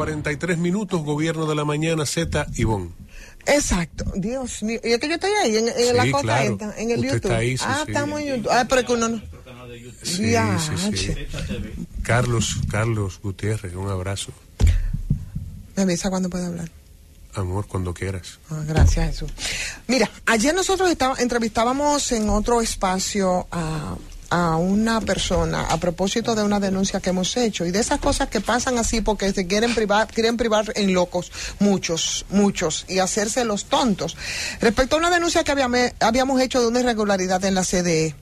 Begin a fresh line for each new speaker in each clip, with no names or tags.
43 minutos, gobierno de la mañana, Z Ivón. Exacto, Dios mío. Y es que yo estoy ahí, en, la cota esta, en el YouTube. Está ah, estamos en YouTube. Ah, pero que uno no. sí. Carlos, Carlos Gutiérrez, un abrazo. Me avisa cuando pueda hablar. Amor, cuando quieras. Ah, gracias, Jesús. Mira, ayer nosotros estaba, entrevistábamos en otro espacio a a una persona a propósito de una denuncia que hemos hecho y de esas cosas que pasan así porque se quieren privar, quieren privar en locos muchos, muchos y hacerse los tontos. Respecto a una denuncia que habíamos hecho de una irregularidad en la CDE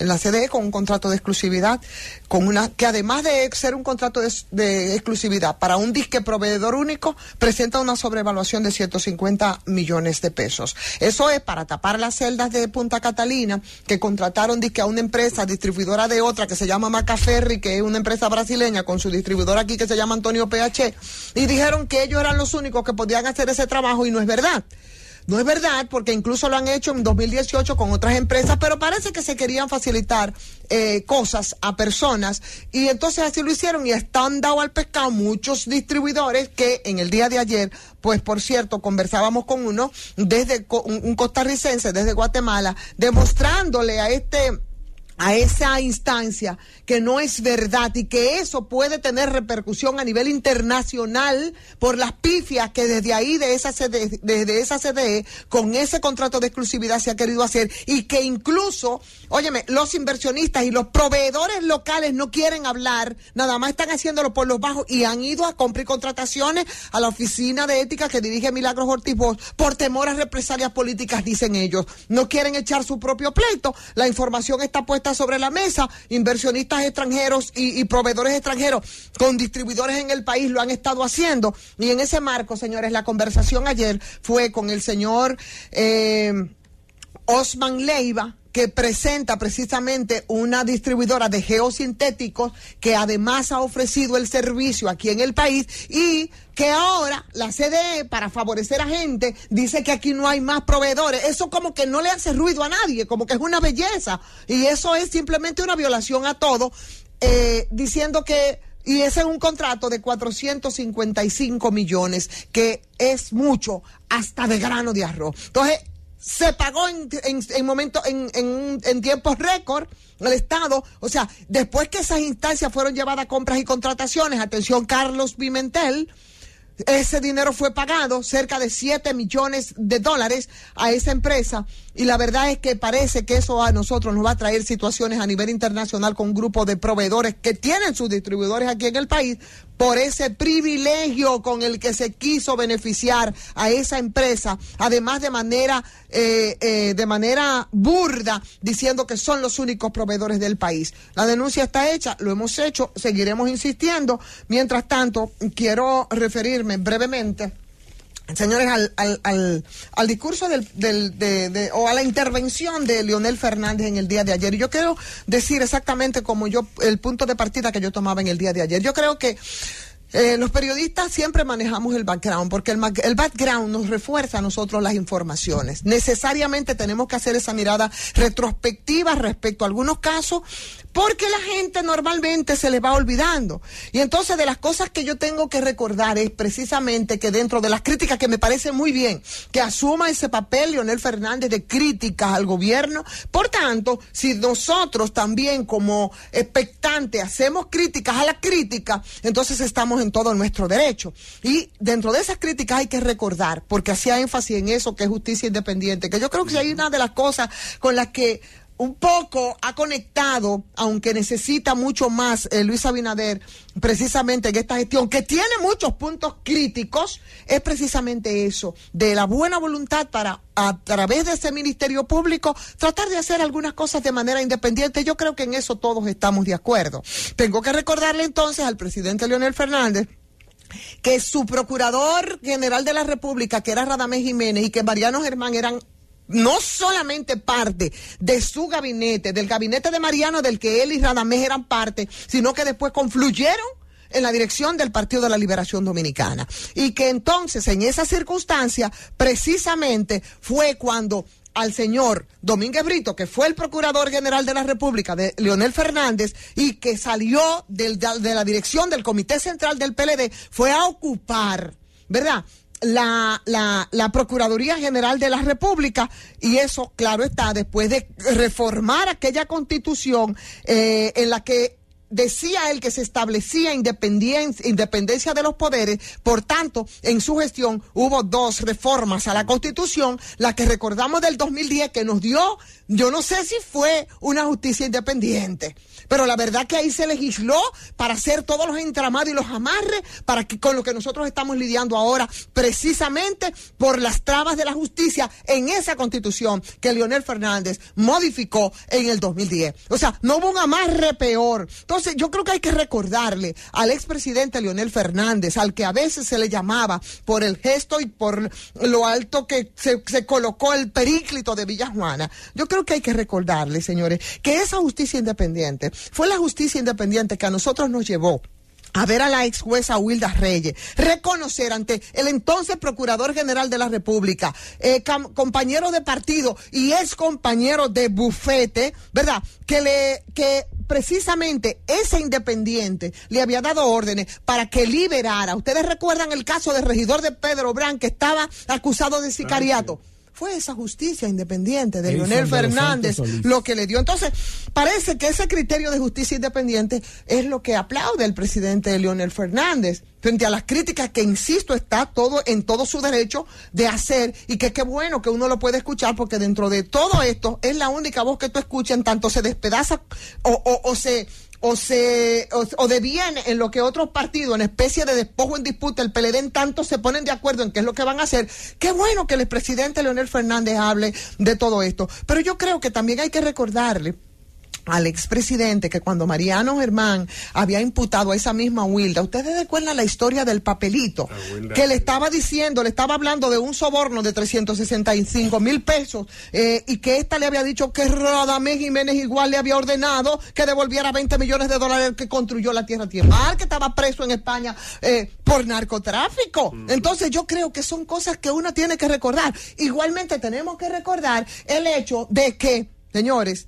en la CDE con un contrato de exclusividad, con una que además de ser un contrato de, exclusividad para un disque proveedor único, presenta una sobrevaluación de 150 millones de pesos. Eso es para tapar las celdas de Punta Catalina, que contrataron disque a una empresa distribuidora de otra que se llama Macaferri, que es una empresa brasileña con su distribuidor aquí que se llama Antonio PH, y dijeron que ellos eran los únicos que podían hacer ese trabajo y no es verdad. No es verdad, porque incluso lo han hecho en 2018 con otras empresas, pero parece que se querían facilitar eh, cosas a personas y entonces así lo hicieron y están dado al pescado muchos distribuidores que en el día de ayer, pues por cierto, conversábamos con uno desde un costarricense, desde Guatemala, demostrándole a este a esa instancia que no es verdad y que eso puede tener repercusión a nivel internacional por las pifias que desde ahí, de esa desde esa CDE, con ese contrato de exclusividad se ha querido hacer y que incluso, óyeme, los inversionistas y los proveedores locales no quieren hablar, nada más están haciéndolo por los bajos y han ido a comprar contrataciones a la oficina de ética que dirige Milagros Ortiz por temor a represalias políticas, dicen ellos. No quieren echar su propio pleito, la información está puesta sobre la mesa. Inversionistas extranjeros y, proveedores extranjeros con distribuidores en el país lo han estado haciendo. Y en ese marco, señores, la conversación ayer fue con el señor eh, Osman Leiva, que presenta precisamente una distribuidora de geosintéticos que además ha ofrecido el servicio aquí en el país y que ahora la CDE, para favorecer a gente, dice que aquí no hay más proveedores. Eso como que no le hace ruido a nadie, como que es una belleza. Y eso es simplemente una violación a todo, eh, diciendo que... Y ese es un contrato de 455 millones, que es mucho, hasta de grano de arroz. Entonces, se pagó en, en, en, en, tiempos récord el Estado. O sea, después que esas instancias fueron llevadas a compras y contrataciones, atención Carlos Pimentel, ese dinero fue pagado, cerca de 7 millones de dólares a esa empresa. Y la verdad es que parece que eso a nosotros nos va a traer situaciones a nivel internacional con un grupo de proveedores que tienen sus distribuidores aquí en el país, por ese privilegio con el que se quiso beneficiar a esa empresa, además de manera, eh, eh, de manera burda, diciendo que son los únicos proveedores del país. La denuncia está hecha, lo hemos hecho, seguiremos insistiendo. Mientras tanto, quiero referirme brevemente Señores, al, al, al, discurso del, del, o a la intervención de Leonel Fernández en el día de ayer, yo quiero decir exactamente como yo, el punto de partida que yo tomaba en el día de ayer. Yo creo que eh, los periodistas siempre manejamos el background porque el, el, background nos refuerza a nosotros las informaciones. Necesariamente tenemos que hacer esa mirada retrospectiva respecto a algunos casos porque la gente normalmente se les va olvidando. Y entonces de las cosas que yo tengo que recordar es precisamente que dentro de las críticas, que me parece muy bien que asuma ese papel Leonel Fernández de críticas al gobierno, por tanto, si nosotros también como expectante hacemos críticas a la crítica, entonces estamos en todo nuestro derecho. Y dentro de esas críticas hay que recordar, porque hacía énfasis en eso, que es justicia independiente, que yo creo que hay una de las cosas con las que un poco ha conectado, aunque necesita mucho más eh, Luis Abinader, precisamente en esta gestión, que tiene muchos puntos críticos, es precisamente eso, de la buena voluntad para, a través de ese Ministerio Público, tratar de hacer algunas cosas de manera independiente. Yo creo que en eso todos estamos de acuerdo. Tengo que recordarle entonces al presidente Leonel Fernández que su procurador general de la República, que era Radamés Jiménez, y que Mariano Germán eran no solamente parte de su gabinete, del gabinete de Mariano, del que él y Radamés eran parte, sino que después confluyeron en la dirección del Partido de la Liberación Dominicana. Y que entonces, en esa circunstancia, precisamente fue cuando al señor Domínguez Brito, que fue el Procurador General de la República de Leonel Fernández y que salió de la dirección del Comité Central del PLD, fue a ocupar, ¿verdad? la, la, la, Procuraduría General de la República y eso, claro está, después de reformar aquella constitución eh, en la que decía él que se establecía independencia, independencia de los poderes, por tanto, en su gestión hubo dos reformas a la Constitución, la que recordamos del 2010 que nos dio, yo no sé si fue una justicia independiente, pero la verdad que ahí se legisló para hacer todos los entramados y los amarres para que con lo que nosotros estamos lidiando ahora, precisamente por las trabas de la justicia en esa Constitución que Leonel Fernández modificó en el 2010. O sea, no hubo un amarre peor yo creo que hay que recordarle al expresidente Leonel Fernández, al que a veces se le llamaba por el gesto y por lo alto que se, colocó el períclito de Villajuana, yo creo que hay que recordarle, señores, que esa justicia independiente fue la justicia independiente que a nosotros nos llevó a ver a la ex jueza Wilda Reyes, reconocer ante el entonces Procurador General de la República, eh, compañero de partido y ex compañero de bufete, ¿verdad? Que le, que precisamente ese independiente le había dado órdenes para que liberara. Ustedes recuerdan el caso del regidor de Pedro Brandt que estaba acusado de sicariato fue esa justicia independiente de Leonel Fernández lo que le dio. Entonces, parece que ese criterio de justicia independiente es lo que aplaude el presidente Leonel Fernández frente a las críticas que, insisto, está todo en todo su derecho de hacer y que qué bueno que uno lo puede escuchar porque dentro de todo esto es la única voz que tú escuchas en tanto se despedaza o se o, se, o, o en lo que otros partidos, en especie de despojo en disputa, el PLD en tanto se ponen de acuerdo en qué es lo que van a hacer. Qué bueno que el presidente Leonel Fernández hable de todo esto. Pero yo creo que también hay que recordarle al expresidente que cuando Mariano Germán había imputado a esa misma Huilda, ustedes recuerdan la historia del papelito que le estaba diciendo, le estaba hablando de un soborno de 365 mil pesos eh, y que esta le había dicho que Radamés Jiménez igual le había ordenado que devolviera 20 millones de dólares que construyó la tierra tierra, que estaba preso en España eh, por narcotráfico. Entonces yo creo que son cosas que uno tiene que recordar. Igualmente tenemos que recordar el hecho de que, señores,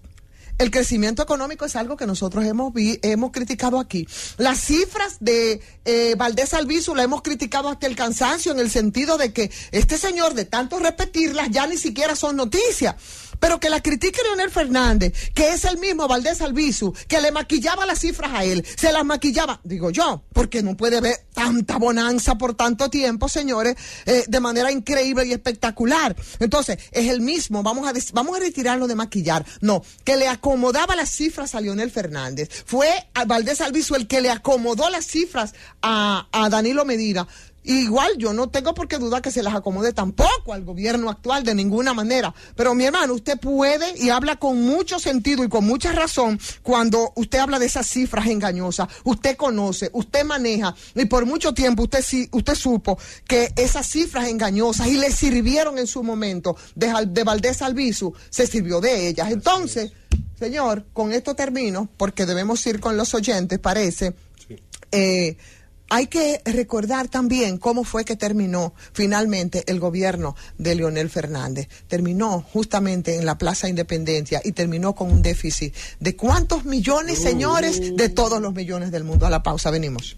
el crecimiento económico es algo que nosotros hemos, hemos criticado aquí. Las cifras de eh, Valdés Albizu la hemos criticado hasta el cansancio en el sentido de que este señor de tanto repetirlas ya ni siquiera son noticias. Pero que la critique Leonel Fernández, que es el mismo Valdés Albizu, que le maquillaba las cifras a él, se las maquillaba, digo yo, porque no puede haber tanta bonanza por tanto tiempo, señores, eh, de manera increíble y espectacular. Entonces, es el mismo, vamos a, vamos a retirarlo de maquillar. No, que le acomodaba las cifras a Leonel Fernández. Fue Valdés Albizu el que le acomodó las cifras a, a Danilo Medina. Igual yo no tengo por qué dudar que se las acomode tampoco al gobierno actual de ninguna manera. Pero mi hermano, usted puede y habla con mucho sentido y con mucha razón cuando usted habla de esas cifras engañosas. Usted conoce, usted maneja y por mucho tiempo usted sí, usted supo que esas cifras engañosas y le sirvieron en su momento de, de Valdés Albizu, se sirvió de ellas. Entonces, señor, con esto termino porque debemos ir con los oyentes, parece. Eh, hay que recordar también cómo fue que terminó finalmente el gobierno de Leonel Fernández. Terminó justamente en la Plaza Independencia y terminó con un déficit de cuántos millones, señores, de todos los millones del mundo. A la pausa, venimos.